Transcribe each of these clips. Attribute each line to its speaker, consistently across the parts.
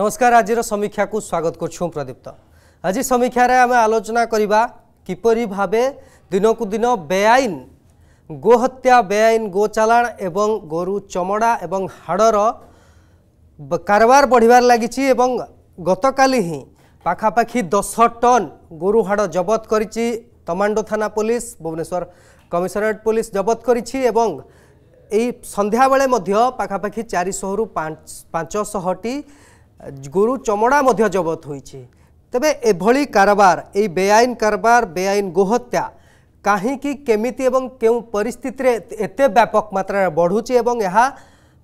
Speaker 1: নমস্কার আজির সমীক্ষাকু স্বাগত করছু প্রদীপ্ত আজি সমীক্ষার আমি আলোচনা করা কিপর ভাবে দিনকু দিন বেআইন গোহত্যা বেআইন গোচালাণ এবং গরু চমড়া এবং হাড়র কারবার বড়িবার লাগিছি এবং গতকালি হি পাখাপাখি দশ টন গরু হাড় জবত করেছি তমান্ডো থানা পুলিশ ভুবনেশ্বর কমিশনারেট পুলিশ জবত করেছি এবং এই সন্ধ্যাবেলে মধ্য পাখাপাখি চারিশহরু পাঁচশহটি গরু চমড়া মধ্যে জবত হয়েছে তবে এভাবে কারবার এই বেআইন কারবার বেআইন গোহত্যা কাহিকি কেমিতি এবং কেউ পরিস্থিতিতে এত ব্যাপক মাত্রায় বড়ুছে এবং এ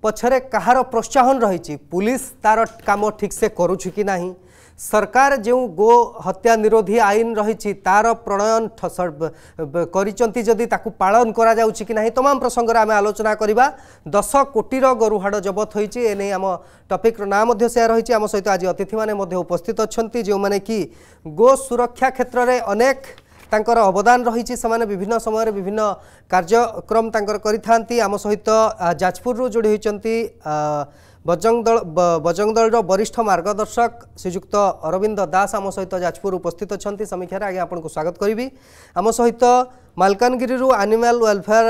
Speaker 1: পছরে কাহার প্রোৎসাহন রয়েছে পুলিশ তার কাম ঠিকসে করুছে কি না ସରକାର ଯେଉଁ ଗୋ ହତ୍ୟା ନିରୋଧୀ ଆଇନ ରହିଛି ତାର ପ୍ରଣୟନ କରିଛନ୍ତି ଯଦି ତାକୁ ପାଳନ କରାଯାଉଛି କି ନାହିଁ ତମାମ ପ୍ରସଙ୍ଗରେ ଆମେ ଆଲୋଚନା କରିବା ଦଶ କୋଟିର ଗୋରୁହାଡ଼ ଜବତ ହୋଇଛି ଏନେଇ ଆମ ଟପିକ୍ର ନାଁ ମଧ୍ୟ ସେୟା ରହିଛି ଆମ ସହିତ ଆଜି ଅତିଥିମାନେ ମଧ୍ୟ ଉପସ୍ଥିତ ଅଛନ୍ତି ଯେଉଁମାନେ କି ଗୋ ସୁରକ୍ଷା କ୍ଷେତ୍ରରେ ଅନେକ ତାଙ୍କର ଅବଦାନ ରହିଛି ସେମାନେ ବିଭିନ୍ନ ସମୟରେ ବିଭିନ୍ନ କାର୍ଯ୍ୟକ୍ରମ ତାଙ୍କର କରିଥାନ୍ତି ଆମ ସହିତ ଯାଜପୁରରୁ ଯୋଡ଼ି ହୋଇଛନ୍ତି ବଜଙ୍ଗଦଳ ବଜଙ୍ଗଦଳର ବରିଷ୍ଠ ମାର୍ଗଦର୍ଶକ ଶ୍ରୀଯୁକ୍ତ ଅରବିନ୍ଦ ଦାସ ଆମ ସହିତ ଯାଜପୁର ଉପସ୍ଥିତ ଅଛନ୍ତି ସମୀକ୍ଷାରେ ଆଜ୍ଞା ଆପଣଙ୍କୁ ସ୍ୱାଗତ କରିବି ଆମ ସହିତ ମାଲକାନଗିରିରୁ ଆନିମାଲ ୱେଲଫେୟାର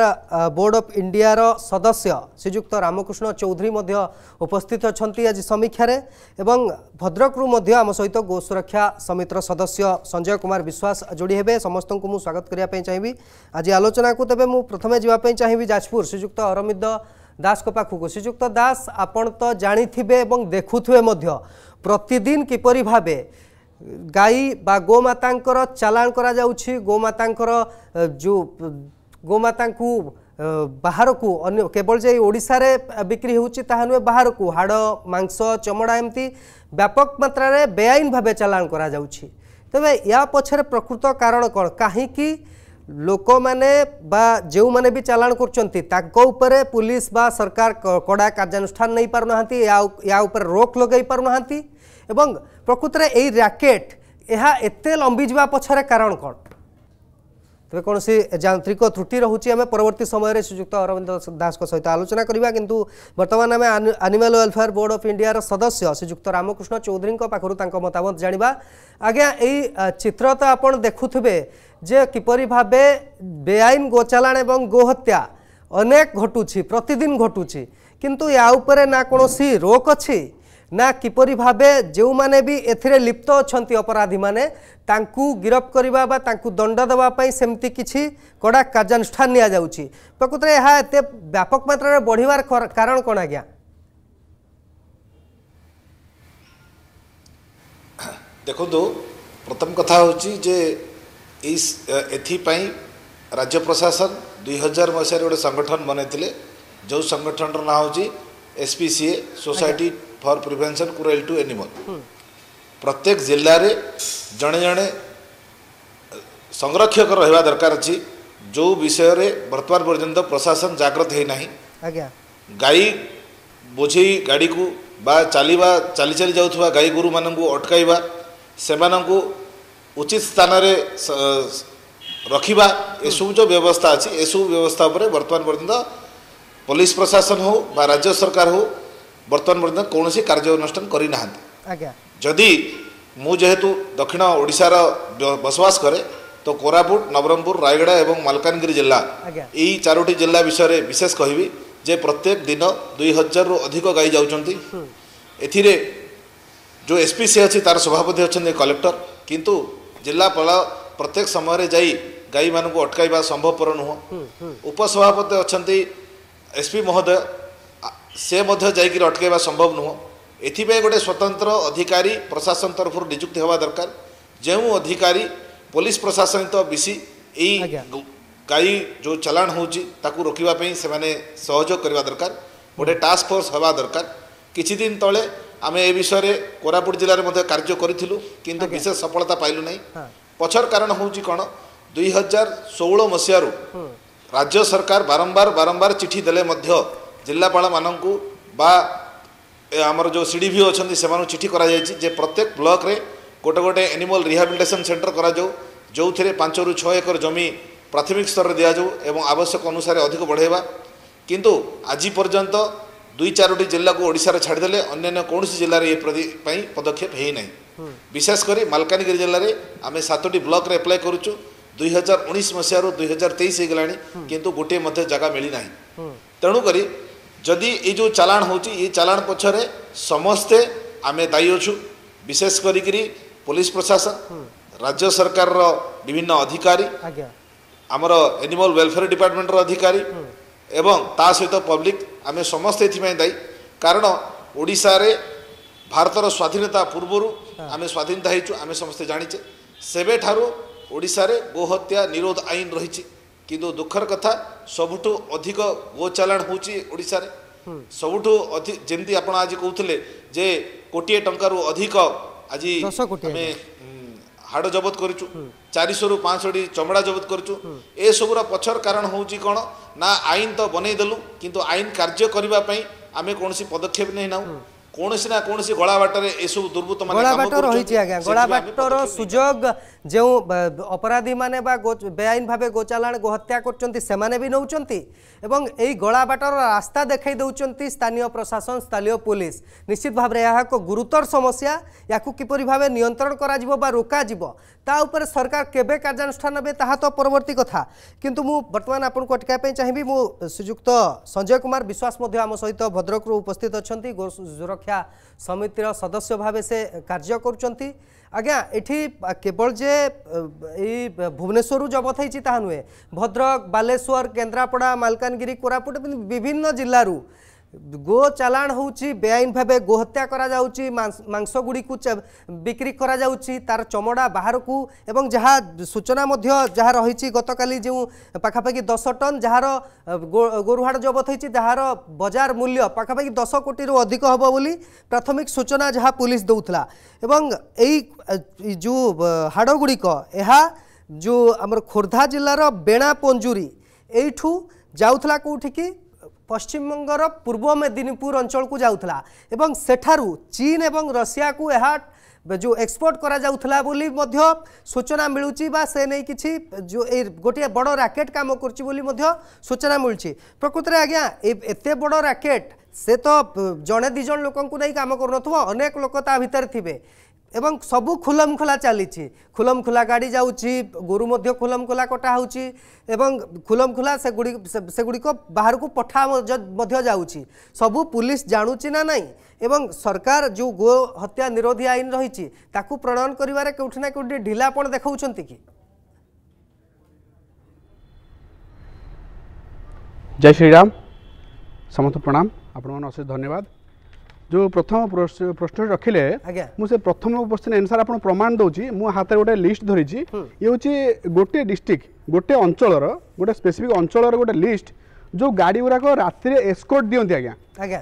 Speaker 1: ବୋର୍ଡ ଅଫ୍ ଇଣ୍ଡିଆର ସଦସ୍ୟ ଶ୍ରୀଯୁକ୍ତ ରାମକୃଷ୍ଣ ଚୌଧୁରୀ ମଧ୍ୟ ଉପସ୍ଥିତ ଅଛନ୍ତି ଆଜି ସମୀକ୍ଷାରେ ଏବଂ ଭଦ୍ରକରୁ ମଧ୍ୟ ଆମ ସହିତ ଗୋ ସୁରକ୍ଷା ସମିତିର ସଦସ୍ୟ ସଞ୍ଜୟ କୁମାର ବିଶ୍ୱାସ ଯୋଡ଼ି ହେବେ ସମସ୍ତଙ୍କୁ ମୁଁ ସ୍ୱାଗତ କରିବା ପାଇଁ ଚାହିଁବି ଆଜି ଆଲୋଚନାକୁ ତେବେ ମୁଁ ପ୍ରଥମେ ଯିବା ପାଇଁ ଚାହିଁବି ଯାଜପୁର ଶ୍ରୀଯୁକ୍ତ ଅରମିନ୍ଦ ଦାସଙ୍କ ପାଖକୁ ଶ୍ରୀଯୁକ୍ତ ଦାସ ଆପଣ ତ ଜାଣିଥିବେ ଏବଂ ଦେଖୁଥିବେ ମଧ୍ୟ ପ୍ରତିଦିନ କିପରି ଭାବେ ଗାଈ ବା ଗୋମାତାଙ୍କର ଚାଲାଣ କରାଯାଉଛି ଗୋମାତାଙ୍କର ଯେଉଁ ଗୋମାତାଙ୍କୁ ବାହାରକୁ ଅନ୍ୟ କେବଳ ଯେ ଓଡ଼ିଶାରେ ବିକ୍ରି ହେଉଛି ତାହା ନୁହେଁ ବାହାରକୁ ହାଡ଼ ମାଂସ ଚମଡ଼ା ଏମିତି ବ୍ୟାପକ ମାତ୍ରାରେ ବେଆଇନ ଭାବେ ଚାଲାଣ କରାଯାଉଛି ତେବେ ୟା ପଛରେ ପ୍ରକୃତ କାରଣ କ'ଣ କାହିଁକି लोक मैंने जो चलाण कर पुलिस बा सरकार कड़ा कार्यानुष्ठान नहीं पार ना या उपर रोक लगे पार ना प्रकृत यकेट यह एत लंबी जावा पक्ष कारण कौन ତେବେ କୌଣସି ଯାନ୍ତ୍ରିକ ତ୍ରୁଟି ରହୁଛି ଆମେ ପରବର୍ତ୍ତୀ ସମୟରେ ଶ୍ରୀଯୁକ୍ତ ଅରବିନ୍ଦ ଦାସଙ୍କ ସହିତ ଆଲୋଚନା କରିବା କିନ୍ତୁ ବର୍ତ୍ତମାନ ଆମେ ଆନିମାଲ ୱେଲଫେୟାର ବୋର୍ଡ ଅଫ୍ ଇଣ୍ଡିଆର ସଦସ୍ୟ ଶ୍ରୀଯୁକ୍ତ ରାମକୃଷ୍ଣ ଚୌଧୁରୀଙ୍କ ପାଖରୁ ତାଙ୍କ ମତାମତ ଜାଣିବା ଆଜ୍ଞା ଏଇ ଚିତ୍ର ତ ଆପଣ ଦେଖୁଥିବେ ଯେ କିପରି ଭାବେ ବେଆଇନ ଗୋଚାଲାଣ ଏବଂ ଗୋହତ୍ୟା ଅନେକ ଘଟୁଛି ପ୍ରତିଦିନ ଘଟୁଛି କିନ୍ତୁ ୟା ଉପରେ ନା କୌଣସି ରୋକ ଅଛି ନା କିପରି ଭାବେ ଯେଉଁମାନେ ବି ଏଥିରେ ଲିପ୍ତ ଅଛନ୍ତି ଅପରାଧୀମାନେ ତାଙ୍କୁ ଗିରଫ କରିବା ବା ତାଙ୍କୁ ଦଣ୍ଡ ଦେବା ପାଇଁ ସେମିତି କିଛି କଡ଼ା କାର୍ଯ୍ୟାନୁଷ୍ଠାନ ନିଆଯାଉଛି ପ୍ରକୃତରେ ଏହା ଏତେ ବ୍ୟାପକ ମାତ୍ରାରେ ବଢ଼ିବାର କାରଣ କ'ଣ ଆଜ୍ଞା
Speaker 2: ଦେଖନ୍ତୁ ପ୍ରଥମ କଥା ହେଉଛି ଯେ ଏଇ ଏଥିପାଇଁ ରାଜ୍ୟ ପ୍ରଶାସନ ଦୁଇ ହଜାର ମସିହାରେ ଗୋଟେ ସଂଗଠନ ବନେଇଥିଲେ ଯେଉଁ ସଂଗଠନର ନାଁ ହେଉଛି SPCA society for prevention cruel to animal प्रत्येक जिल्लाରେ ଜଣେ ଜଣେ ସଂରକ୍ଷକ ରହିବା ଦରକାର ଅଛି ଯେଉଁ ବିଷୟରେ ବର୍ତ୍ତମାନ ପର୍ଯ୍ୟନ୍ତ ପ୍ରଶାସନ ଜାଗ୍ରତ ହୋଇନାହିଁ ଆଜ୍ଞା ଗାଈ ବୋଝେଇ ଗାଡ଼ିକୁ ବା ଚାଲିବା ଚାଲି ଚାଲି ଯାଉଥିବା ଗାଈ ଗୋରୁମାନଙ୍କୁ ଅଟକାଇବା ସେମାନଙ୍କୁ ଉଚିତ ସ୍ଥାନରେ ରଖିବା ଏସବୁ ଯେଉଁ ବ୍ୟବସ୍ଥା ଅଛି ଏସବୁ ବ୍ୟବସ୍ଥା ଉପରେ ବର୍ତ୍ତମାନ ପର୍ଯ୍ୟନ୍ତ ପୋଲିସ ପ୍ରଶାସନ ହେଉ ବା ରାଜ୍ୟ ସରକାର ହେଉ ବର୍ତ୍ତମାନ ପର୍ଯ୍ୟନ୍ତ କୌଣସି କାର୍ଯ୍ୟାନୁଷ୍ଠାନ କରିନାହାନ୍ତି ଆଜ୍ଞା ଯଦି ମୁଁ ଯେହେତୁ ଦକ୍ଷିଣ ଓଡ଼ିଶାର ବସବାସ କରେ ତ କୋରାପୁଟ ନବରଙ୍ଗପୁର ରାୟଗଡ଼ା ଏବଂ ମାଲକାନଗିରି ଜିଲ୍ଲା ଏଇ ଚାରୋଟି ଜିଲ୍ଲା ବିଷୟରେ ବିଶେଷ କହିବି ଯେ ପ୍ରତ୍ୟେକ ଦିନ ଦୁଇ ହଜାରରୁ ଅଧିକ ଗାଈ ଯାଉଛନ୍ତି ଏଥିରେ ଯେଉଁ ଏସ୍ ପି ସି ଅଛି ତା'ର ସଭାପତି ଅଛନ୍ତି କଲେକ୍ଟର କିନ୍ତୁ ଜିଲ୍ଲାପାଳ ପ୍ରତ୍ୟେକ ସମୟରେ ଯାଇ ଗାଈମାନଙ୍କୁ ଅଟକାଇବା ସମ୍ଭବପର ନୁହଁ ଉପସଭାପତି ଅଛନ୍ତି ଏସ୍ ପି ମହୋଦୟ ସେ ମଧ୍ୟ ଯାଇକିରି ଅଟକାଇବା ସମ୍ଭବ ନୁହଁ ଏଥିପାଇଁ ଗୋଟେ ସ୍ୱତନ୍ତ୍ର ଅଧିକାରୀ ପ୍ରଶାସନ ତରଫରୁ ନିଯୁକ୍ତି ହେବା ଦରକାର ଯେଉଁ ଅଧିକାରୀ ପୋଲିସ ପ୍ରଶାସନ ତ ମିଶି ଏଇ ଗାଈ ଯେଉଁ ଚାଲାଣ ହେଉଛି ତାକୁ ରୋକିବା ପାଇଁ ସେମାନେ ସହଯୋଗ କରିବା ଦରକାର ଗୋଟେ ଟାସ୍କ ଫୋର୍ସ ହେବା ଦରକାର କିଛି ଦିନ ତଳେ ଆମେ ଏ ବିଷୟରେ କୋରାପୁଟ ଜିଲ୍ଲାରେ ମଧ୍ୟ କାର୍ଯ୍ୟ କରିଥିଲୁ କିନ୍ତୁ ବିଶେଷ ସଫଳତା ପାଇଲୁ ନାହିଁ ପଛର କାରଣ ହେଉଛି କ'ଣ ଦୁଇ ହଜାର ଷୋହଳ ମସିହାରୁ ରାଜ୍ୟ ସରକାର ବାରମ୍ବାର ବାରମ୍ବାର ଚିଠି ଦେଲେ ମଧ୍ୟ ଜିଲ୍ଲାପାଳମାନଙ୍କୁ ବା ଆମର ଯେଉଁ ସି ଡି ଭି ଅଛନ୍ତି ସେମାନଙ୍କୁ ଚିଠି କରାଯାଇଛି ଯେ ପ୍ରତ୍ୟେକ ବ୍ଲକରେ ଗୋଟେ ଗୋଟେ ଏନିମଲ୍ ରିହାବିଲିଟେସନ୍ ସେଣ୍ଟର କରାଯାଉ ଯେଉଁଥିରେ ପାଞ୍ଚରୁ ଛଅ ଏକର ଜମି ପ୍ରାଥମିକ ସ୍ତରରେ ଦିଆଯାଉ ଏବଂ ଆବଶ୍ୟକ ଅନୁସାରେ ଅଧିକ ବଢ଼ାଇବା କିନ୍ତୁ ଆଜି ପର୍ଯ୍ୟନ୍ତ ଦୁଇ ଚାରୋଟି ଜିଲ୍ଲାକୁ ଓଡ଼ିଶାରେ ଛାଡ଼ିଦେଲେ ଅନ୍ୟାନ୍ୟ କୌଣସି ଜିଲ୍ଲାରେ ଏ ପ୍ରତି ପାଇଁ ପଦକ୍ଷେପ ହେଇନାହିଁ ବିଶେଷ କରି ମାଲକାନଗିରି ଜିଲ୍ଲାରେ ଆମେ ସାତଟି ବ୍ଲକରେ ଆପ୍ଲାଏ କରୁଛୁ ଦୁଇ ହଜାର ଉଣେଇଶ ମସିହାରୁ ଦୁଇ ହଜାର ତେଇଶ ହେଇଗଲାଣି କିନ୍ତୁ ଗୋଟିଏ ମଧ୍ୟ ଜାଗା ମିଳିନାହିଁ ତେଣୁକରି ଯଦି ଏଇ ଯେଉଁ ଚାଲାଣ ହେଉଛି ଏଇ ଚାଲାଣ ପଛରେ ସମସ୍ତେ ଆମେ ଦାୟୀ ଅଛୁ ବିଶେଷ କରିକିରି ପୋଲିସ ପ୍ରଶାସନ ରାଜ୍ୟ ସରକାରର ବିଭିନ୍ନ ଅଧିକାରୀ ଆମର ଏନିମଲ୍ ୱେଲଫେୟାର ଡିପାର୍ଟମେଣ୍ଟର ଅଧିକାରୀ ଏବଂ ତା ସହିତ ପବ୍ଲିକ ଆମେ ସମସ୍ତେ ଏଥିପାଇଁ ଦାୟୀ କାରଣ ଓଡ଼ିଶାରେ ଭାରତର ସ୍ୱାଧୀନତା ପୂର୍ବରୁ ଆମେ ସ୍ୱାଧୀନତା ହେଇଛୁ ଆମେ ସମସ୍ତେ ଜାଣିଛେ ସେବେଠାରୁ ଓଡ଼ିଶାରେ ଗୋହତ୍ୟା ନିରୋଧ ଆଇନ ରହିଛି କିନ୍ତୁ ଦୁଃଖର କଥା ସବୁଠୁ ଅଧିକ ଗୋଚାଲାଣ ହେଉଛି ଓଡ଼ିଶାରେ ସବୁଠୁ ଅଧିକ ଯେମିତି ଆପଣ ଆଜି କହୁଥିଲେ ଯେ କୋଟିଏ ଟଙ୍କାରୁ ଅଧିକ ଆଜି ଆମେ ହାଡ଼ ଜବତ କରିଛୁ ଚାରିଶହରୁ ପାଞ୍ଚଶହଟି ଚମଡ଼ା ଜବତ କରିଛୁ ଏସବୁର ପଛର କାରଣ ହେଉଛି କ'ଣ ନା ଆଇନ ତ ବନେଇଦେଲୁ କିନ୍ତୁ ଆଇନ କାର୍ଯ୍ୟ କରିବା ପାଇଁ ଆମେ କୌଣସି ପଦକ୍ଷେପ ନେଇ ନାହୁଁ କୌଣସି ନା କୌଣସି ଗଳାବାଟରେ ଏସବୁ ଦୁର୍ବୃତ୍ତ ଗଳାବାଟ ରହିଛି ଆଜ୍ଞା ଗଳାବାଟର
Speaker 1: ସୁଯୋଗ ଯେଉଁ ଅପରାଧୀମାନେ ବା ବେଆଇନ ଭାବେ ଗୋଚାଲାଣ ଗୋହତ୍ୟା କରୁଛନ୍ତି ସେମାନେ ବି ନେଉଛନ୍ତି ଏବଂ ଏଇ ଗଳାବାଟର ରାସ୍ତା ଦେଖାଇ ଦେଉଛନ୍ତି ସ୍ଥାନୀୟ ପ୍ରଶାସନ ସ୍ଥାନୀୟ ପୋଲିସ ନିଶ୍ଚିତ ଭାବରେ ଏହା ଏକ ଗୁରୁତର ସମସ୍ୟା ୟାକୁ କିପରି ଭାବେ ନିୟନ୍ତ୍ରଣ କରାଯିବ ବା ରୋକାଯିବ ତା ଉପରେ ସରକାର କେବେ କାର୍ଯ୍ୟାନୁଷ୍ଠାନ ନେବେ ତାହା ତ ପରବର୍ତ୍ତୀ କଥା କିନ୍ତୁ ମୁଁ ବର୍ତ୍ତମାନ ଆପଣଙ୍କୁ ଅଟକାଇବା ପାଇଁ ଚାହିଁବି ମୁଁ ଶ୍ରୀଯୁକ୍ତ ସଞ୍ଜୟ କୁମାର ବିଶ୍ୱାସ ମଧ୍ୟ ଆମ ସହିତ ଭଦ୍ରକରୁ ଉପସ୍ଥିତ ଅଛନ୍ତି ସୁରକ୍ଷା ସମିତିର ସଦସ୍ୟ ଭାବେ ସେ କାର୍ଯ୍ୟ କରୁଛନ୍ତି আজ্ঞা এটি কেবল যে এই ভুবনেশ্বর জবত হয়েছি তাহা নুহে ভদ্রক বালেশ্বর কেন্দ্রাপড়া মালকানগিরি কোরাপুট বিভিন্ন জেলার গো চালাণ হচ্ছে বেআইন ভাবে গোহত্যা করা যাচ্ছে মাংস গুড়ি বিক্রি করা যাচ্ছে তার চমড়া বাহারকু এবং যা সূচনা মধ্য যা রয়েছে গতকালি যে পাখাপাখি দশ টন যার গোরুহাট জবত হয়েছে যার বজার মূল্য পাখাপাখি দশ কোটি অধিক হব বলে প্রাথমিক সূচনা যা পুলিশ দেওয়া এবং এই যে হাড়গুড়ি যে আমার খোর্ধা জেলার বেণা পঞ্জুরি এইঠু যাওয়া কোটি কি পশ্চিমবঙ্গর अंचल को जाऊला एवं এবং चीन एवं रशिया को यह जो एक्सपोर्ट करा जाउथला बोली मध्य सूचना मिलुची से जो गोटे बडो रैकेट कम करछि प्रकृत आज्ञा एत बड़ रैकेट से तो जड़े दिज लोक नहीं काम करनथबो अनेक भितर এবং সবু খোলমখোলা চালিছি খোলমখোলা গাড়ি যাচ্ছি গরু মধ্য খোলমখোলা কটা হচ্ছে এবং খোলমখোলা সেগুড়ি সেগুড়ি বাহারক পঠা মধ্য যাচ্ছি সবু পুলিশ জাণুছি না নাই এবং সরকার যে গো হত্যা নিরোধী আইন রয়েছে তাকে প্রণয়ন করবার কেউঠি না কেউঠি ঢিলাপণ দেখাউছেন কি
Speaker 3: জয় শ্রীরাম সমস্ত প্রণাম আপনার অশেষ ধন্যবাদ ଯେଉଁ ପ୍ରଥମ ପ୍ରଶ୍ନ ରଖିଲେ ମୁଁ ସେ ପ୍ରଥମ କ୍ୱେଶ୍ଚିନ୍ ଆନ୍ସର୍ ଆପଣ ପ୍ରମାଣ ଦେଉଛି ମୁଁ ହାତରେ ଗୋଟେ ଲିଷ୍ଟ ଧରିଛି ଇଏ ହେଉଛି ଗୋଟିଏ ଡିଷ୍ଟ୍ରିକ୍ଟ ଗୋଟିଏ ଅଞ୍ଚଳର ଗୋଟେ ସ୍ପେସିଫିକ୍ ଅଞ୍ଚଳର ଗୋଟେ ଲିଷ୍ଟ ଯେଉଁ ଗାଡ଼ି ଗୁଡ଼ାକ ରାତିରେ ଏସ୍କୋର୍ଟ ଦିଅନ୍ତି ଆଜ୍ଞା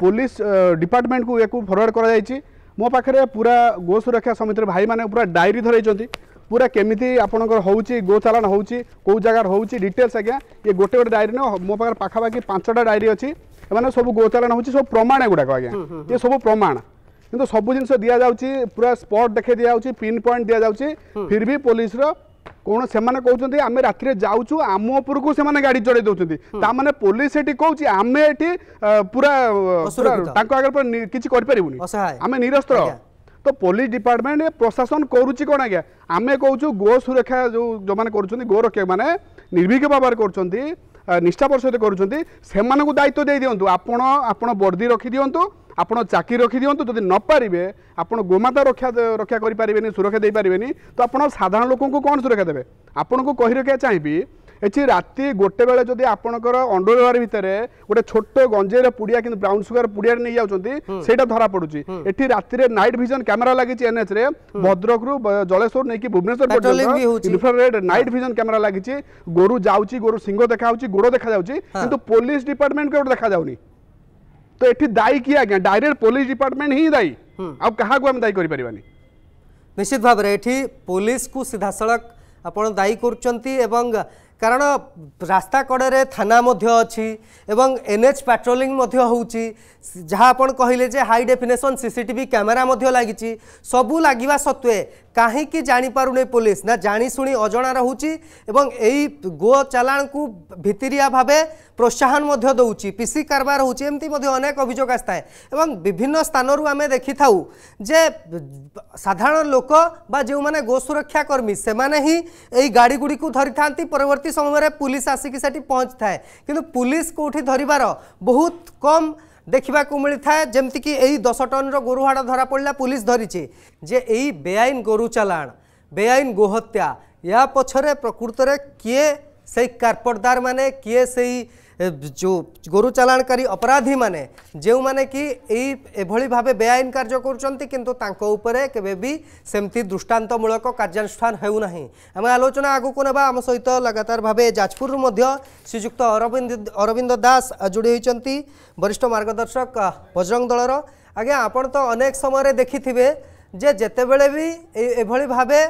Speaker 3: ପୋଲିସ ଡିପାର୍ଟମେଣ୍ଟକୁ ୟାକୁ ଫରୱାର୍ଡ଼ କରାଯାଇଛି ମୋ ପାଖରେ ପୁରା ଗୋ ସୁରକ୍ଷା ସମିତିର ଭାଇମାନେ ପୁରା ଡାଏରୀ ଧରେଇଛନ୍ତି ପୁରା କେମିତି ଆପଣଙ୍କର ହେଉଛି ଗୋଚାଲାଣ ହେଉଛି କେଉଁ ଜାଗାରେ ହେଉଛି ଡିଟେଲ୍ସ ଆଜ୍ଞା ଇଏ ଗୋଟେ ଗୋଟେ ଡାଏରୀ ନୁହଁ ମୋ ପାଖରେ ପାଖାପାଖି ପାଞ୍ଚଟା ଡାଏରୀ ଅଛି এমন সব গোচালন ଏମାନେ ସବୁ ଗୋଚାଳନ ହେଉଛି ସବୁ ପ୍ରମାଣ ଏଗୁଡ଼ାକ ଆଜ୍ଞା ଇଏ ସବୁ ପ୍ରମାଣ କିନ୍ତୁ ସବୁ ଜିନିଷ ଦିଆଯାଉଛି ପୁରା ସ୍ପଟ୍ ଦେଖେଇ ଦିଆଯାଉଛି ପିନ୍ ପଏଣ୍ଟ ଦିଆଯାଉଛି ଫିର୍ ବି ପୋଲିସର কোণ সে কৌছন্তি আমি রাত্রে যাউছু আম উপরকু সেমানে গাড়ি চড়াই দউছন্তি তা মানে পুলিশ এটি কৌছি আমি এটি পুরা তাঙ্ক আগে কিছু করে পারিবুনি আমি নিরস্ত্র তো পুলিশ ডিপার্টমেন্ট প্রশাসন করুচি কোণ আজ্ঞা আমি কৌছু গো সুরক্ষা যে যে করছেন গো রক্ষক মানে নির্ভীক ভাবে করছেন ନିଷ୍ଠାପର ସହିତ କରୁଛନ୍ତି ସେମାନଙ୍କୁ ଦାୟିତ୍ୱ ଦେଇଦିଅନ୍ତୁ ଆପଣ ଆପଣ ବର୍ଦ୍ଦି ରଖିଦିଅନ୍ତୁ ଆପଣ ଚାକି ରଖିଦିଅନ୍ତୁ ଯଦି ନପାରିବେ ଆପଣ ଗୋମାତା ରକ୍ଷା ରକ୍ଷା କରିପାରିବେନି ସୁରକ୍ଷା ଦେଇପାରିବେନି ତ ଆପଣ ସାଧାରଣ ଲୋକଙ୍କୁ କ'ଣ ସୁରକ୍ଷା ଦେବେ ଆପଣଙ୍କୁ କହି ରଖିବା ଚାହିଁବି ଏଠି ରାତି ଗୋଟେ ବେଳେ ଯଦି ଆପଣଙ୍କର ଅଣ୍ଡରୱେର୍ ଭିତରେ ଗୋଟେ ଛୋଟ ଗଞ୍ଜେଇର ପୁଡ଼ିଆ କିନ୍ତୁ ବ୍ରାଉନ୍ ସୁଗାର ପୁଡ଼ିଆରେ ନେଇଯାଉଛନ୍ତି ସେଇଟା ଧରା ପଡୁଛି ଏଠି ରାତିରେ ନାଇଟ୍ ଭିଜନ କ୍ୟାମେରା ଲାଗିଛି ଏନ୍ଏଚ୍ରେ ଭଦ୍ରକରୁ ଜଳେଶ୍ୱର ନେଇକି Bhubaneswar infrared night vision camera ଲାଗିଛି ଗୋରୁ ଯାଉଛି ଗୋରୁ ସିଂହ ଦେଖାଯାଉଛି ଗୋଡ଼ ଦେଖାଯାଉଛି କିନ୍ତୁ ପୋଲିସ ଡିପାର୍ଟମେଣ୍ଟ ଗୋଟେ ଦେଖାଯାଉନି ତ ଏଠି ଦାୟୀ କିଏ ଆଜ୍ଞା ଡାଇରେକ୍ଟ ପୋଲିସ ଡିପାର୍ଟମେଣ୍ଟ ହିଁ ଦାୟୀ ଆଉ କାହାକୁ
Speaker 1: ଆମେ ଦାୟୀ କରିପାରିବାନି ନିଶ୍ଚିତ ଭାବରେ ଏଠି ପୋଲିସକୁ ସିଧାସଳଖ ଆପଣ ଦାୟୀ କରୁଛନ୍ତି ଏବଂ କାରଣ ରାସ୍ତା କଡ଼ରେ ଥାନା ମଧ୍ୟ ଅଛି ଏବଂ ଏନ୍ଏଚ୍ ପାଟ୍ରୋଲିଂ ମଧ୍ୟ ହେଉଛି ଯାହା ଆପଣ କହିଲେ ଯେ ହାଇ ଡେଫିନେସନ୍ ସିସିଟିଭି କ୍ୟାମେରା ମଧ୍ୟ ଲାଗିଛି ସବୁ ଲାଗିବା ସତ୍ତ୍ୱେ କାହିଁକି ଜାଣିପାରୁନି ପୋଲିସ ନା ଜାଣିଶୁଣି ଅଜଣା ରହୁଛି ଏବଂ ଏଇ ଗୋ ଚାଲାଣକୁ ଭିତିରିଆ ଭାବେ ପ୍ରୋତ୍ସାହନ ମଧ୍ୟ ଦେଉଛି ପିସି କାରବାର ହେଉଛି ଏମିତି ମଧ୍ୟ ଅନେକ ଅଭିଯୋଗ ଆସିଥାଏ ଏବଂ ବିଭିନ୍ନ ସ୍ଥାନରୁ ଆମେ ଦେଖିଥାଉ ଯେ ସାଧାରଣ ଲୋକ ବା ଯେଉଁମାନେ ଗୋ ସୁରକ୍ଷା କର୍ମୀ ସେମାନେ ହିଁ ଏଇ ଗାଡ଼ିଗୁଡ଼ିକୁ ଧରିଥାନ୍ତି ପରବର୍ତ୍ତୀ କେତୋଟି ସମୟରେ ପୁଲିସ୍ ଆସିକି ସେଠି ପହଞ୍ଚିଥାଏ କିନ୍ତୁ ପୁଲିସ୍ କେଉଁଠି ଧରିବାର ବହୁତ କମ୍ ଦେଖିବାକୁ ମିଳିଥାଏ ଯେମିତିକି ଏଇ ଦଶ ଟନ୍ର ଗୋରୁହାଡ଼ ଧରାପଡ଼ିଲା ପୁଲିସ୍ ଧରିଛି ଯେ ଏଇ ବେଆଇନ ଗୋରୁ ଚାଲାଣ ବେଆଇନ ଗୋହତ୍ୟା ଏହା ପଛରେ ପ୍ରକୃତରେ କିଏ ସେଇ କାର୍ପଟଦାରମାନେ କିଏ ସେଇ ଯେଉଁ ଗୋରୁ ଚାଲାଣକାରୀ ଅପରାଧୀମାନେ ଯେଉଁମାନେ କି ଏଇ ଏଭଳି ଭାବେ ବେଆଇନ କାର୍ଯ୍ୟ କରୁଛନ୍ତି କିନ୍ତୁ ତାଙ୍କ ଉପରେ କେବେ ବି ସେମିତି ଦୃଷ୍ଟାନ୍ତମୂଳକ କାର୍ଯ୍ୟାନୁଷ୍ଠାନ ହେଉନାହିଁ ଆମେ ଆଲୋଚନା ଆଗକୁ ନେବା ଆମ ସହିତ ଲଗାତାର ଭାବେ ଯାଜପୁରରୁ ମଧ୍ୟ ଶ୍ରୀଯୁକ୍ତ ଅରବିନ୍ଦ ଅରବିନ୍ଦ ଦାସ ଯୋଡ଼ି ହୋଇଛନ୍ତି ବରିଷ୍ଠ ମାର୍ଗଦର୍ଶକ ବଜରଙ୍ଗ ଦଳର ଆଜ୍ଞା ଆପଣ ତ ଅନେକ ସମୟରେ ଦେଖିଥିବେ ଯେ ଯେତେବେଳେ ବି ଏଭଳି ଭାବେ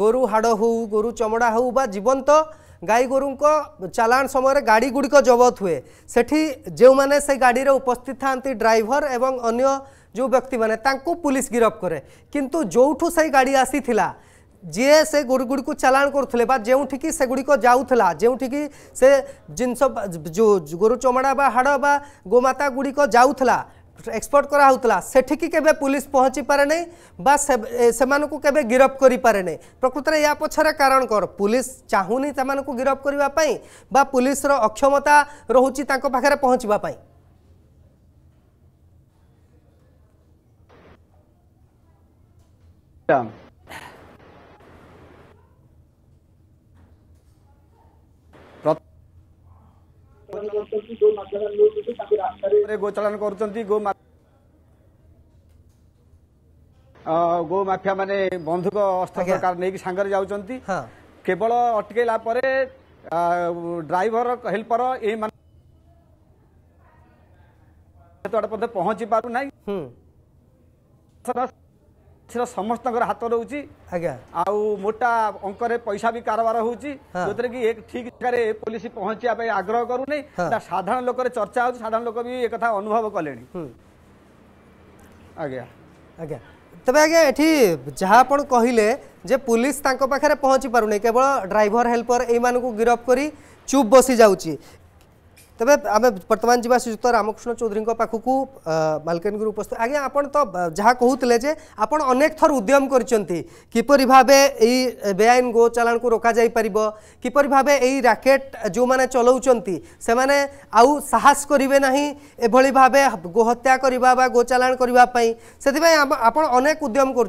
Speaker 1: ଗୋରୁ ହାଡ଼ ହେଉ ଗୋରୁ ଚମଡ଼ା ହେଉ ବା ଜୀବନ୍ତ गाई गोर चलाण समय गाड़ी गुड़िक जबत हुए सेठी जो मैंने से गाड़ी रे उपस्थित था ड्राइवर एवं अन्य जो व्यक्ति मैंने पुलिस गिरफ्त कि किंतु जोठू से गाड़ी आसी जी से गोर गुड़ी चलाण करुले जोठिक से गुड़िक जाऊला जोठिक से जिनस जो गोर चमड़ा हाड़ बा गोमाता गुड़िक जाऊला এক্সপোর্ট করা হচ্ছিল সেঠিকি কেবে পুলিশ পৌঁছি পারে না বা সে কেবে গিরফ করে পারে না প্রকৃতরে ইয়া পছরে কারণ কর পুলিশ চাহুনি সে গিরফ করা বা পুলিশর অক্ষমতা রয়েছে তাঁর পাখে পৌঁছবা
Speaker 2: Yeah. ଗୋଚାଳନ କରୁଛନ୍ତି ଗୋ ଗୋମାଫିଆ ମାନେ ବନ୍ଧୁକ ଅସ୍ତ୍ରକାର ନେଇକି ସାଙ୍ଗରେ ଯାଉଛନ୍ତି କେବଳ ଅଟକେଇଲା ପରେ ଡ୍ରାଇଭର ହେଲ୍ପର ଏଇମାନେ ପହଞ୍ଚି ପାରୁନାହିଁ ସେଟା ସମସ୍ତଙ୍କର ହାତ ରହୁଛି ଆଜ୍ଞା ଆଉ ମୋଟା ଅଙ୍କରେ ପଇସା ବି କାରବାର ହେଉଛି
Speaker 1: ଯୋଉଥିରେ କି ଠିକ ଜାଗାରେ ପୋଲିସ ପହଞ୍ଚିବା ପାଇଁ ଆଗ୍ରହ କରୁନି ସାଧାରଣ ଲୋକରେ ଚର୍ଚ୍ଚା ହେଉଛି ସାଧାରଣ ଲୋକ ବି ଏ କଥା ଅନୁଭବ କଲେଣି ଆଜ୍ଞା ଆଜ୍ଞା ତେବେ ଆଜ୍ଞା ଏଠି ଯାହା ଆପଣ କହିଲେ ଯେ ପୋଲିସ ତାଙ୍କ ପାଖରେ ପହଞ୍ଚି ପାରୁନି କେବଳ ଡ୍ରାଇଭର ହେଲ୍ପର ଏଇମାନଙ୍କୁ ଗିରଫ କରି ଚୁପ୍ ବସି ଯାଉଛି तेज आम बर्तमान जी श्रीयुक्त रामकृष्ण चौधरी पाखक मलकानगि उपस्थित आज्ञा आप तो जहाँ कहते हैं आपक थर उद्यम करपर भाव यही बेआईन गो चालाण को रोक जापर किपर भाव यही राकेट जो मैंने चलाउंटे आउ साहस करेंगे ना ये भाव गोहत्या गो चलाण करवाई आपक उद्यम कर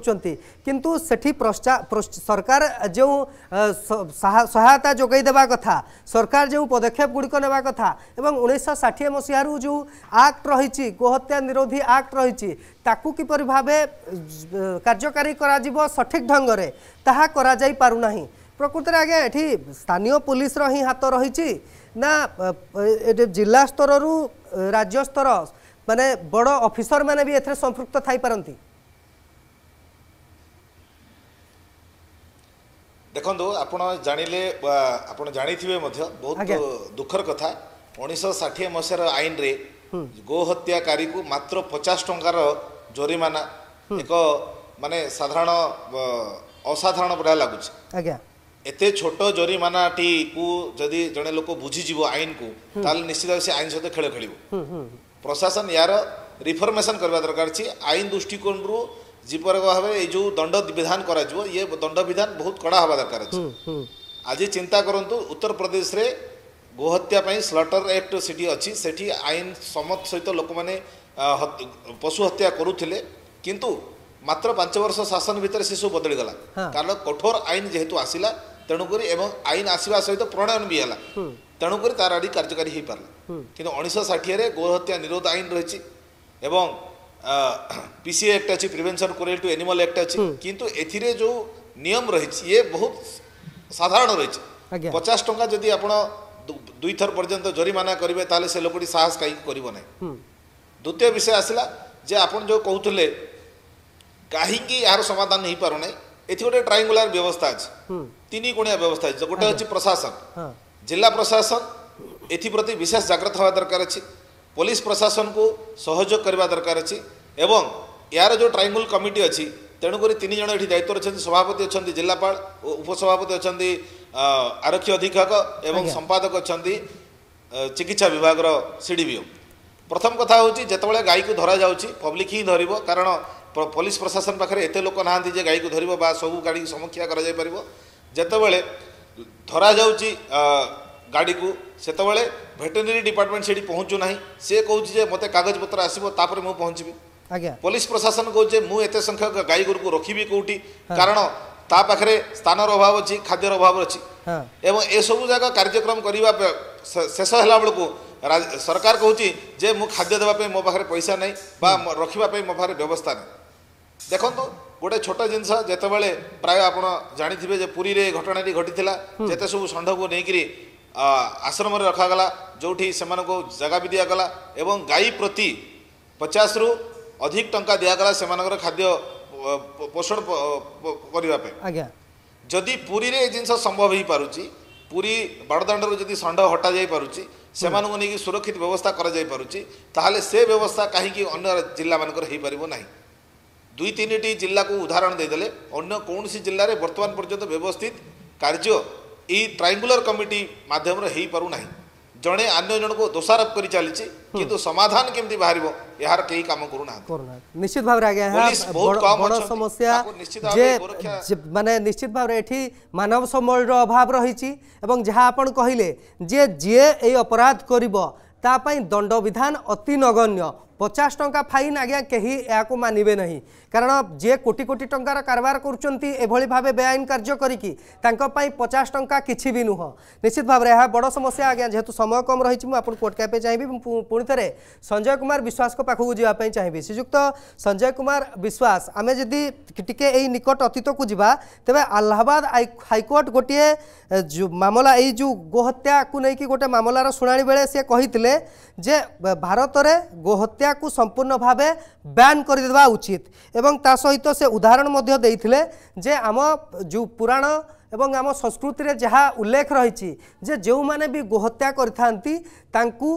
Speaker 1: सरकार जो सहायता जोईदे कथ सरकार जो पदक्षेप गुड़िक ने कथा ଏବଂ ଉଣେଇଶହ ଷାଠିଏ ମସିହାରୁ ଯେଉଁ ଆକ୍ଟ ରହିଛି ଗୋହତ୍ୟା ନିରୋଧୀ ଆକ୍ଟ ରହିଛି ତାକୁ କିପରି ଭାବେ କାର୍ଯ୍ୟକାରୀ କରାଯିବ ସଠିକ୍ ଢଙ୍ଗରେ ତାହା କରାଯାଇ ପାରୁନାହିଁ ପ୍ରକୃତରେ ଆଜ୍ଞା ଏଠି ସ୍ଥାନୀୟ ପୋଲିସର ହିଁ ହାତ ରହିଛି ନା ଜିଲ୍ଲା ସ୍ତରରୁ ରାଜ୍ୟ ସ୍ତର ମାନେ ବଡ଼ ଅଫିସରମାନେ ବି ଏଥିରେ ସମ୍ପୃକ୍ତ ଥାଇପାରନ୍ତି
Speaker 2: ଦେଖନ୍ତୁ ଆପଣ ଜାଣିଲେ ବା ଆପଣ ଜାଣିଥିବେ ମଧ୍ୟ ବହୁତ ଦୁଃଖର କଥା ଉଣେଇଶହ ଷାଠିଏ ମସିହାର ଆଇନରେ ଗୋହତ୍ୟାକାରୀକୁ ମାତ୍ର ପଚାଶ ଟଙ୍କାର ଜରିମାନା ଏକ ମାନେ ସାଧାରଣ ଅସାଧାରଣ ଭଳିଆ ଲାଗୁଛି ଆଜ୍ଞା ଏତେ ଛୋଟ ଜରିମାନାଟିକୁ ଯଦି ଜଣେ ଲୋକ ବୁଝିଯିବ ଆଇନକୁ ତାହେଲେ ନିଶ୍ଚିତ ଭାବେ ସେ ଆଇନ ସହିତ ଖେଳ ଖେଳିବ ପ୍ରଶାସନ ୟାର ରିଫର୍ମେସନ୍ କରିବା ଦରକାର ଅଛି ଆଇନ ଦୃଷ୍ଟିକୋଣରୁ ଯେପରି ଭାବେ ଏଇ ଯେଉଁ ଦଣ୍ଡ ବିଧାନ କରାଯିବ ଇଏ ଦଣ୍ଡ ବିଧାନ ବହୁତ କଡ଼ା ହେବା ଦରକାର ଅଛି ଆଜି ଚିନ୍ତା କରନ୍ତୁ ଉତ୍ତରପ୍ରଦେଶରେ ଗୋହତ୍ୟା ପାଇଁ ସ୍ଲଟର ଆକ୍ଟ ସେଠି ଅଛି ସେଠି ଆଇନ ସମତ ସହିତ ଲୋକମାନେ ପଶୁ ହତ୍ୟା କରୁଥିଲେ କିନ୍ତୁ ମାତ୍ର ପାଞ୍ଚ ବର୍ଷ ଶାସନ ଭିତରେ ସେସବୁ ବଦଳିଗଲା କାରଣ କଠୋର ଆଇନ ଯେହେତୁ ଆସିଲା ତେଣୁକରି ଏବଂ ଆଇନ ଆସିବା ସହିତ ପ୍ରଣୟନ ବି ହେଲା ତେଣୁକରି ତାର ଆଡ଼ି କାର୍ଯ୍ୟକାରୀ ହୋଇପାରିଲା କିନ୍ତୁ ଉଣେଇଶହ ଷାଠିଏରେ ଗୋହତ୍ୟା ନିରୋଧ ଆଇନ ରହିଛି ଏବଂ ପିସି ଆକ୍ଟ ଅଛି prevention cruel to animal act ଅଛି କିନ୍ତୁ ଏଥିରେ ଯେଉଁ ନିୟମ ରହିଛି ଇଏ ବହୁତ ସାଧାରଣ ରହିଛି ପଚାଶ ଟଙ୍କା ଯଦି ଆପଣ ଦୁଇଥର ପର୍ଯ୍ୟନ୍ତ ଜରିମାନା କରିବେ ତାହେଲେ ସେ ଲୋକଟି ସାହସ କାହିଁକି କରିବ ନାହିଁ ଦ୍ୱିତୀୟ ବିଷୟ ଆସିଲା ଯେ ଆପଣ ଯେଉଁ କହୁଥିଲେ କାହିଁକି ଏହାର ସମାଧାନ ହେଇପାରୁନାହିଁ ଏଠି ଗୋଟେ ଟ୍ରାଇଙ୍ଗୁଲାର ବ୍ୟବସ୍ଥା ଅଛି ତିନି କୋଣିଆ ବ୍ୟବସ୍ଥା ଅଛି ଗୋଟେ ଅଛି ପ୍ରଶାସନ ଜିଲ୍ଲା ପ୍ରଶାସନ ଏଥିପ୍ରତି ବିଶେଷ ଜାଗ୍ରତ ହେବା ଦରକାର ଅଛି ପୋଲିସ ପ୍ରଶାସନକୁ ସହଯୋଗ କରିବା ଦରକାର ଅଛି ଏବଂ ଏହାର ଯେଉଁ ଟ୍ରାଇଙ୍ଗୁଲ କମିଟି ଅଛି ତେଣୁକରି ତିନି ଜଣ ଏଠି ଦାୟିତ୍ୱରେ ଅଛନ୍ତି ସଭାପତି ଅଛନ୍ତି ଜିଲ୍ଲାପାଳ ଉପସଭାପତି ଅଛନ୍ତି ଆରକ୍ଷୀ ଅଧୀକ୍ଷକ ଏବଂ ସମ୍ପାଦକ ଅଛନ୍ତି ଚିକିତ୍ସା ବିଭାଗର ସି ଡି ବି ଓ ପ୍ରଥମ କଥା ହେଉଛି ଯେତେବେଳେ ଗାଈକୁ ଧରାଯାଉଛି ପବ୍ଲିକ ହିଁ ଧରିବ କାରଣ ପୋଲିସ ପ୍ରଶାସନ ପାଖରେ ଏତେ ଲୋକ ନାହାନ୍ତି ଯେ ଗାଈକୁ ଧରିବ ବା ସବୁ ଗାଡ଼ିକୁ ସମୀକ୍ଷା କରାଯାଇପାରିବ ଯେତେବେଳେ ଧରାଯାଉଛି ଗାଡ୍ଡିକୁ ସେତେବେଳେ ଭେଟେନେରୀ ଡିପାର୍ଟମେଣ୍ଟ ସେଠି ପହଞ୍ଚୁନାହିଁ ସେ କହୁଛି ଯେ ମୋତେ କାଗଜପତ୍ର ଆସିବ ତାପରେ ମୁଁ ପହଞ୍ଚିବି ଆଜ୍ଞା ପୋଲିସ ପ୍ରଶାସନ କହୁଛି ଯେ ମୁଁ ଏତେ ସଂଖ୍ୟକ ଗାଈଗୋରୁକୁ ରଖିବି କେଉଁଠି କାରଣ ତା ପାଖରେ ସ୍ଥାନର ଅଭାବ ଅଛି ଖାଦ୍ୟର ଅଭାବ ଅଛି ଏବଂ ଏସବୁ ଯାକ କାର୍ଯ୍ୟକ୍ରମ କରିବା ଶେଷ ହେଲା ବେଳକୁ ସରକାର କହୁଛି ଯେ ମୁଁ ଖାଦ୍ୟ ଦେବା ପାଇଁ ମୋ ପାଖରେ ପଇସା ନାହିଁ ବା ରଖିବା ପାଇଁ ମୋ ପାଖରେ ବ୍ୟବସ୍ଥା ନାହିଁ ଦେଖନ୍ତୁ ଗୋଟେ ଛୋଟ ଜିନିଷ ଯେତେବେଳେ ପ୍ରାୟ ଆପଣ ଜାଣିଥିବେ ଯେ ପୁରୀରେ ଏ ଘଟଣାଟି ଘଟିଥିଲା ଯେତେ ସବୁ ଷଣ୍ଢକୁ ନେଇକିରି ଆଶ୍ରମରେ ରଖାଗଲା ଯେଉଁଠି ସେମାନଙ୍କୁ ଜାଗା ବି ଦିଆଗଲା ଏବଂ ଗାଈ ପ୍ରତି ପଚାଶରୁ ଅଧିକ ଟଙ୍କା ଦିଆଗଲା ସେମାନଙ୍କର ଖାଦ୍ୟ ପୋଷଣ କରିବା ପାଇଁ ଆଜ୍ଞା ଯଦି ପୁରୀରେ ଏ ଜିନିଷ ସମ୍ଭବ ହେଇପାରୁଛି ପୁରୀ ବଡ଼ଦାଣ୍ଡରୁ ଯଦି ଷଣ୍ଢ ହଟାଯାଇପାରୁଛି ସେମାନଙ୍କୁ ନେଇକି ସୁରକ୍ଷିତ ବ୍ୟବସ୍ଥା କରାଯାଇପାରୁଛି ତାହେଲେ ସେ ବ୍ୟବସ୍ଥା କାହିଁକି ଅନ୍ୟ ଜିଲ୍ଲାମାନଙ୍କର ହେଇପାରିବ ନାହିଁ ଦୁଇ ତିନିଟି ଜିଲ୍ଲାକୁ ଉଦାହରଣ ଦେଇଦେଲେ ଅନ୍ୟ କୌଣସି ଜିଲ୍ଲାରେ ବର୍ତ୍ତମାନ ପର୍ଯ୍ୟନ୍ତ ବ୍ୟବସ୍ଥିତ କାର୍ଯ୍ୟ ଏଇ ଟ୍ରାଇଙ୍ଗୁଲାର କମିଟି ମାଧ୍ୟମରେ ହେଇପାରୁ জনে অন্যান্য জনক দোষারোপ কৰি চলিছে কিন্তু সমাধান কেনেতি বাহিরিব ইয়াৰ কেই কাম গুৰু না আছে
Speaker 1: নিশ্চিতভাৱে আ গয়া হা বড় সমস্যা যে মানে নিশ্চিতভাৱে এঠী মানৱ সম্পদৰ অভাব ৰৈচি আৰু যহা आपण কহিলে যে जे এই অপৰাধ কৰিব তাৰ পাৰ দণ্ডবিধান অতি নগণ্য ପଚାଶ ଟଙ୍କା ଫାଇନ୍ ଆଜ୍ଞା କେହି ଏହାକୁ ମାନିବେ ନାହିଁ କାରଣ ଯିଏ କୋଟି କୋଟି ଟଙ୍କାର କାରବାର କରୁଛନ୍ତି ଏଭଳି ଭାବେ ବେଆଇନ କାର୍ଯ୍ୟ କରିକି ତାଙ୍କ ପାଇଁ ପଚାଶ ଟଙ୍କା କିଛି ବି ନୁହଁ ନିଶ୍ଚିତ ଭାବରେ ଏହା ବଡ଼ ସମସ୍ୟା ଆଜ୍ଞା ଯେହେତୁ ସମୟ କମ୍ ରହିଛି ମୁଁ ଆପଣଙ୍କୁ ଅଟକାଇବା ପାଇଁ ଚାହିଁବି ପୁଣି ଥରେ ସଞ୍ଜୟ କୁମାର ବିଶ୍ୱାସଙ୍କ ପାଖକୁ ଯିବା ପାଇଁ ଚାହିଁବି ଶ୍ରୀଯୁକ୍ତ ସଞ୍ଜୟ କୁମାର ବିଶ୍ୱାସ ଆମେ ଯଦି ଟିକେ ଏଇ ନିକଟ ଅତୀତକୁ ଯିବା ତେବେ ଆହ୍ଲାବାଦ ହାଇକୋର୍ଟ ଗୋଟିଏ ମାମଲା ଏଇ ଯେଉଁ ଗୋହତ୍ୟାକୁ ନେଇକି ଗୋଟେ ମାମଲାର ଶୁଣାଣି ବେଳେ ସେ କହିଥିଲେ ଯେ ଭାରତରେ ଗୋହତ୍ୟା ଏହାକୁ ସମ୍ପୂର୍ଣ୍ଣ ଭାବେ ବ୍ୟାନ୍ କରିଦେବା ଉଚିତ ଏବଂ ତା ସହିତ ସେ ଉଦାହରଣ ମଧ୍ୟ ଦେଇଥିଲେ ଯେ ଆମ ଯେଉଁ ପୁରାଣ ଏବଂ ଆମ ସଂସ୍କୃତିରେ ଯାହା ଉଲ୍ଲେଖ ରହିଛି ଯେ ଯେଉଁମାନେ ବି ଗୋହତ୍ୟା କରିଥାନ୍ତି ତାଙ୍କୁ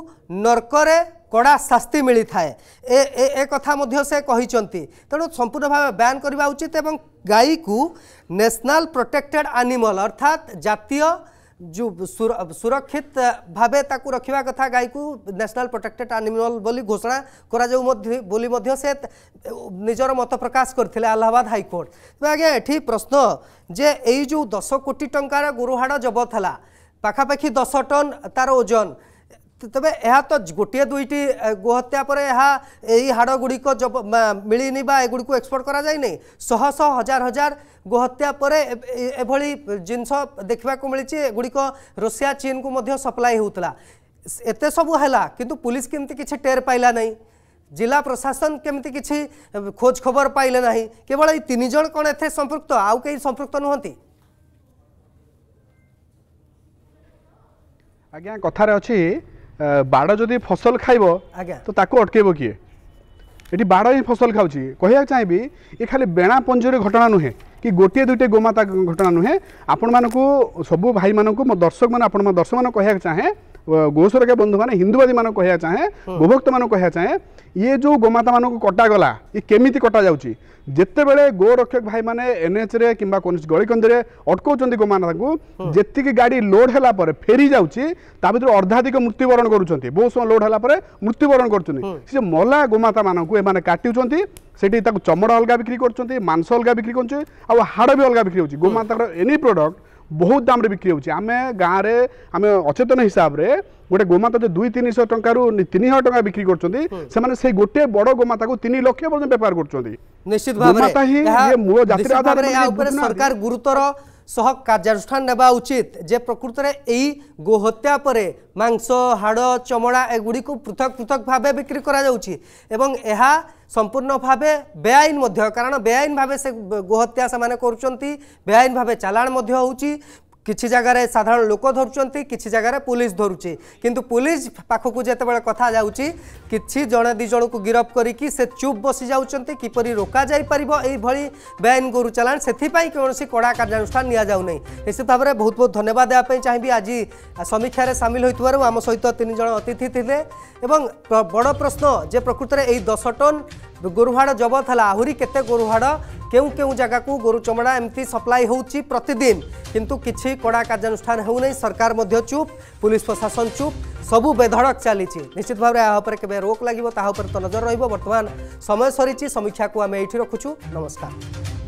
Speaker 1: ନର୍କରେ କଡ଼ା ଶାସ୍ତି ମିଳିଥାଏ ଏ ଏ କଥା ମଧ୍ୟ ସେ କହିଛନ୍ତି ତେଣୁ ସମ୍ପୂର୍ଣ୍ଣ ଭାବେ ବ୍ୟାନ୍ କରିବା ଉଚିତ ଏବଂ ଗାଈକୁ ନ୍ୟାସନାଲ୍ ପ୍ରୋଟେକ୍ଟେଡ୍ ଆନିମଲ୍ ଅର୍ଥାତ୍ ଜାତୀୟ जो सुरक्षित भावे रखा कथा गाई को न्यासनाल प्रोटेक्टेड आनिमाल बोली घोषणा बोली से निजर मत प्रकाश करते आलाहाबाद हाइकोर्ट आज ये प्रश्न जे यही जो दस कोटी टकर गोरुहाड़ जबत है पाखापाखि दस टन तार ओजन তবে यह तो गोटे দুইটি গোহত্যা পরে এহা এই হাড়গুড়ি মিলিনি বা এগুড়ি এক্সপোর্ট করা যায়নি শহ শহ गोहत्या पर जिनस देखा मिली एगुड़िक रुषिया चीन को सप्लाई होता एत सबू है कि पुलिस केमती किसी टेर पाइला ना जिला प्रशासन केमी कि खोज खबर पाइले ना केवल जन कौन ए संपुक्त आउ कई संपुक्त नुहति आज्ञा
Speaker 3: कथार अच्छी बाड़ जदि फसल खाइब तो ताको अटकेब किए ये बाड़ ही फसल खाऊ कह चाहे ये खाली बेणा पंजरी घटना नुहे କି ଗୋଟିଏ ଦୁଇଟି ଗୋମାତା ଘଟଣା ନୁହେଁ ଆପଣମାନଙ୍କୁ ସବୁ ଭାଇମାନଙ୍କୁ ମୋ ଦର୍ଶକମାନେ ଆପଣଙ୍କ ଦର୍ଶକମାନଙ୍କୁ କହିବାକୁ ଚାହେଁ गोसरकीय माने हिंदूवादी मान कोहया चाहे मान महेक चाहे योमाता कटागला इ के कटाउँछ गोरक्षक भाइ म एनएच्रे कम्बा गलिक अट्वान गोमाता गाडी लोड होलाप फेरी जाउँछु अर्धाधिक मृत्युवरण गरुन्छ बहु समय लोड होला मृत्युवरण गर् सि मला गोमाताटु चमड अलगा बिक्री गर्छ मांस अलग बिक्री गर्छु आउँ हाड भी अलगा बिक्री हुन्छ गोमाता एनी प्रडक्ट ବହୁତ ଦାମରେ ବିକ୍ରି ହେଉଛି ଆମେ ଗାଁରେ ଆମେ ଅଚେତନ ହିସାବରେ ଗୋଟେ ଗୋମାତା ଯେ ଦୁଇ ତିନିଶହ ଟଙ୍କାରୁ ତିନି ହଜାର ଟଙ୍କା ବିକ୍ରି କରୁଛନ୍ତି ସେମାନେ ସେଇ ଗୋଟିଏ ବଡ଼ ଗୋମାତାକୁ ତିନି ଲକ୍ଷ ପର୍ଯ୍ୟନ୍ତ ବେପାର କରୁଛନ୍ତି
Speaker 1: ନିଶ୍ଚିତ ଭାବରେ ଏହା ଉପରେ ସରକାର ଗୁରୁତର ସହ କାର୍ଯ୍ୟାନୁଷ୍ଠାନ ନେବା ଉଚିତ ଯେ ପ୍ରକୃତରେ ଏଇ ଗୋହତ୍ୟା ପରେ ମାଂସ ହାଡ଼ ଚମଡ଼ା ଏଗୁଡ଼ିକୁ ପୃଥକ ପୃଥକ ଭାବେ ବିକ୍ରି କରାଯାଉଛି ଏବଂ ଏହା সম্পূর্ণ ভাবে বেআইন কারণ বেআইন ভাবে সে গোহত্যা সে করছেন বেআইন ভাবে চালাণ হচ্ছে কিছু জায়গায় সাধারণ লোক ধরুচার কিছু জায়গায় পুলিশ ধরুছি কিন্তু পুলিশ পাখক যেতবে কথা যাচ্ছি কিছু জনে দুই জনক গিরফ করি সে চুপ বসি যাচ্ছেন কিপর রোকা যাইপার এইভাবে বেআইন গরু চালাণ সেপাই কৌশি কড়া কার্যানুষ্ঠান নিয়া না নিশ্চিত ভাবে বহুত বহুত ধন্যবাদ দেওয়া চাহিবি আজ সমীক্ষার সামিল হয়ে আম সহ তিনজন অতিথি লে এবং বড় প্রশ্ন যে প্রকৃতরে এই দশ টন গোরুহাড় জবত হল আহরি কেতে গোরুহাড় কেউ কেউ জায়গাকু গরু চমড়া এমতি সপ্লাই হচ্ছে প্রতিদিন কিন্তু কিছু কড়া কার্যানুষ্ঠান হেউ নাই সরকার মধ্য চুপ পুলিশ প্রশাসন চুপ সবু বেধড়ক চালিছি নিশ্চিত ভাবে এ উপরে কেবে রোক লাগিব তাহা উপরে তো নজর রহব বর্তমান সময় সরিছি সমীক্ষা আমি এইটি রখুছু নমস্কার